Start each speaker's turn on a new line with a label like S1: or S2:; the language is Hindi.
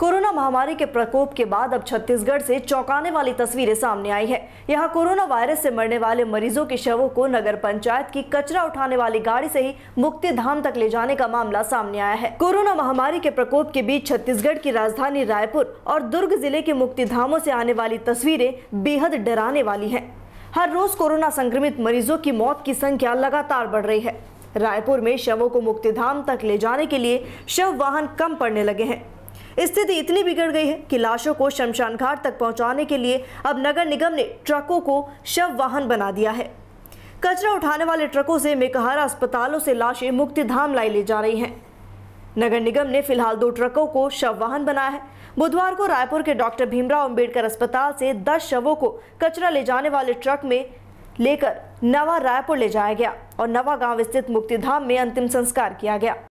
S1: कोरोना महामारी के प्रकोप के बाद अब छत्तीसगढ़ से चौंकाने वाली तस्वीरें सामने आई है यहाँ कोरोना वायरस से मरने वाले मरीजों के शवों को नगर पंचायत की कचरा उठाने वाली गाड़ी से ही मुक्ति धाम तक ले जाने का मामला सामने आया है कोरोना महामारी के प्रकोप के बीच छत्तीसगढ़ की राजधानी रायपुर और दुर्ग जिले के मुक्ति धामों से आने वाली तस्वीरें बेहद डराने वाली है हर रोज कोरोना संक्रमित मरीजों की मौत की संख्या लगातार बढ़ रही है रायपुर में शवों को मुक्तिधाम तक ले जाने के लिए शव वाहन कम पड़ने लगे हैं स्थिति इतनी बिगड़ गई है कि लाशों को शमशान घाट तक पहुंचाने के लिए अब नगर निगम ने ट्रकों को शव वाहन बना दिया है कचरा उठाने वाले ट्रकों से मेकहारा अस्पतालों से लाशें मुक्ति धाम लाई ले जा रही हैं नगर निगम ने फिलहाल दो ट्रकों को शव वाहन बनाया है बुधवार को रायपुर के डॉक्टर भीमराव अंबेडकर अस्पताल से 10 शवों को कचरा ले जाने वाले ट्रक में लेकर नवा रायपुर ले जाया गया और नवा गांव स्थित मुक्तिधाम
S2: में अंतिम संस्कार किया गया